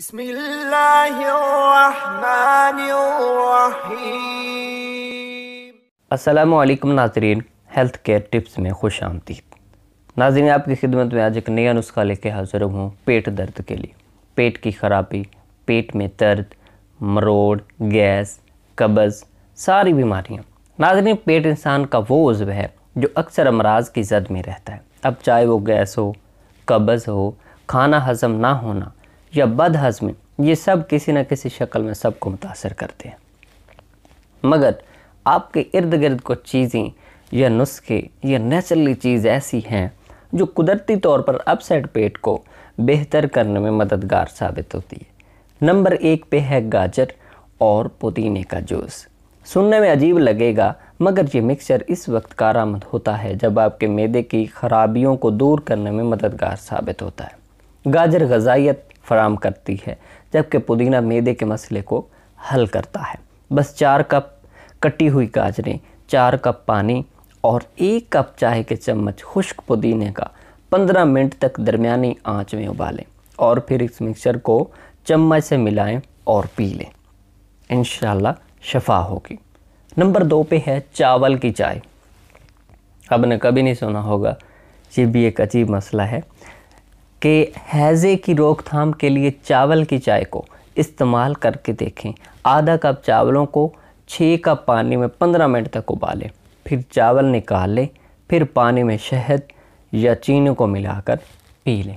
بسم الله नाजरीन health care tips में खुश आमदी नाजरीन आपकी खिदमत में आज एक नया नुस्खा लेके हाजिर हूँ पेट दर्द के लिए पेट की खराबी पेट में दर्द मरोड़ गैस कब्ज़ सारी बीमारियाँ नाजरीन पेट इंसान का वो उज्व है जो अक्सर अमराज की जद में रहता है अब चाहे वो गैस हो कब्ज़ हो खाना हजम ना होना या बद हजमी ये सब किसी न किसी शक्ल में सबको मुतासर करते हैं मगर आपके इर्द गिर्द कुछ चीज़ें या नुस्खे या नेचुरली चीज़ ऐसी हैं जो कुदरती तौर पर अपसेट पेट को बेहतर करने में मददगार साबित होती है नंबर एक पे है गाजर और पुदीने का जूस सुनने में अजीब लगेगा मगर ये मिक्सचर इस वक्त कारामद होता है जब आपके मैदे की खराबियों को दूर करने में मददगार साबित होता है गाजर गजाइत फराम करती है जबकि पुदीना मैदे के मसले को हल करता है बस चार कप कटी हुई गाजरें चार कप पानी और एक कप चाय के चम्मच खुश्क पुदीने का 15 मिनट तक दरमियानी आंच में उबालें और फिर इस मिक्सचर को चम्मच से मिलाएं और पी लें इन शफा होगी नंबर दो पे है चावल की चाय आपने कभी नहीं सुना होगा ये भी एक अजीब मसला है कि हैज़े की रोकथाम के लिए चावल की चाय को इस्तेमाल करके देखें आधा कप चावलों को छः कप पानी में पंद्रह मिनट तक उबालें फिर चावल निकाल लें फिर पानी में शहद या चीनी को मिलाकर पी लें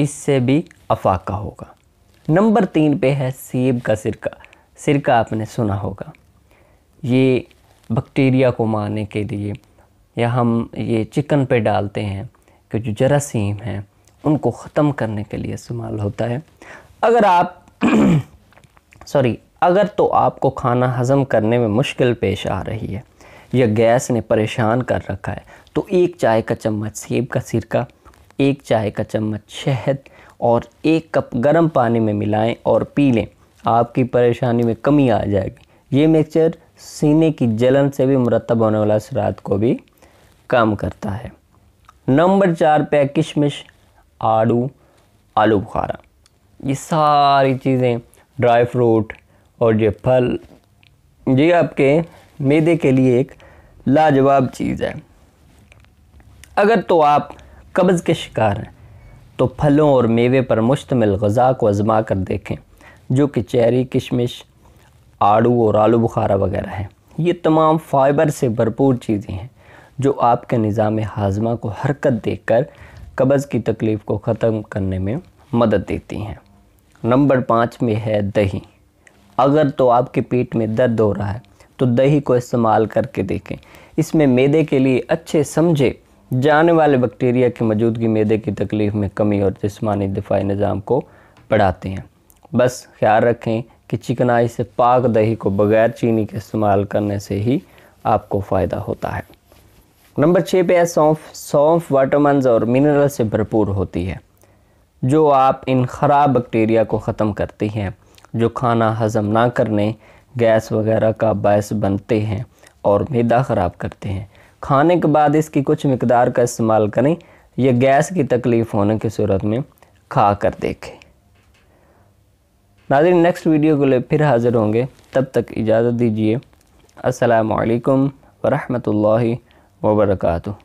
इससे भी अफाका होगा नंबर तीन पे है सेब का सिरका सिरका आपने सुना होगा ये बैक्टीरिया को मारने के लिए या हम ये चिकन पे डालते हैं कि जो जरासीम हैं उनको ख़त्म करने के लिए इस्तेमाल होता है अगर आप सॉरी अगर तो आपको खाना हज़म करने में मुश्किल पेश आ रही है या गैस ने परेशान कर रखा है तो एक चाय का चम्मच सेब का सिरका एक चाय का चम्मच शहद और एक कप गर्म पानी में मिलाएं और पी लें आपकी परेशानी में कमी आ जाएगी ये मिक्सचर सीने की जलन से भी मुरतब होने वाला असरात को भी कम करता है नंबर चार पे किशमिश आड़ू आलू बुखारा ये सारी चीज़ें ड्राई फ्रूट और ये फल ये आपके मैदे के लिए एक लाजवाब चीज़ है अगर तो आप कब्ज़ के शिकार हैं तो फलों और मेवे पर मुश्तमिल गज़ा को आजमा कर देखें जो कि चेरी किशमिश आड़ू और आलू बुखारा वगैरह है ये तमाम फ़ाइबर से भरपूर चीज़ें हैं जो आपके निज़ाम हाजमा को हरकत देकर कब्ज़ की तकलीफ़ को ख़त्म करने में मदद देती हैं नंबर पाँच में है दही अगर तो आपके पेट में दर्द हो रहा है तो दही को इस्तेमाल करके देखें इसमें मैदे के लिए अच्छे समझे जाने वाले बैक्टीरिया की मौजूदगी मैदे की तकलीफ़ में कमी और जिसमानी दिफाई निज़ाम को बढ़ाते हैं बस ख्याल रखें कि चिकनाई से पाक दही को बगैर चीनी के इस्तेमाल करने से ही आपको फ़ायदा होता है नंबर छः पे है सौंफ सौंफ वाटामंस और मिनरल से भरपूर होती है जो आप इन ख़राब बैक्टीरिया को ख़त्म करती हैं जो खाना हज़म ना करने गैस वगैरह का बायस बनते हैं और मैदा ख़राब करते हैं खाने के बाद इसकी कुछ मकदार का इस्तेमाल करें यह गैस की तकलीफ़ होने की सूरत में खा कर देखें नाजिर नेक्स्ट वीडियो के लिए फिर हाज़िर होंगे तब तक इजाज़त दीजिए असलकम वरहमल wabarakatuh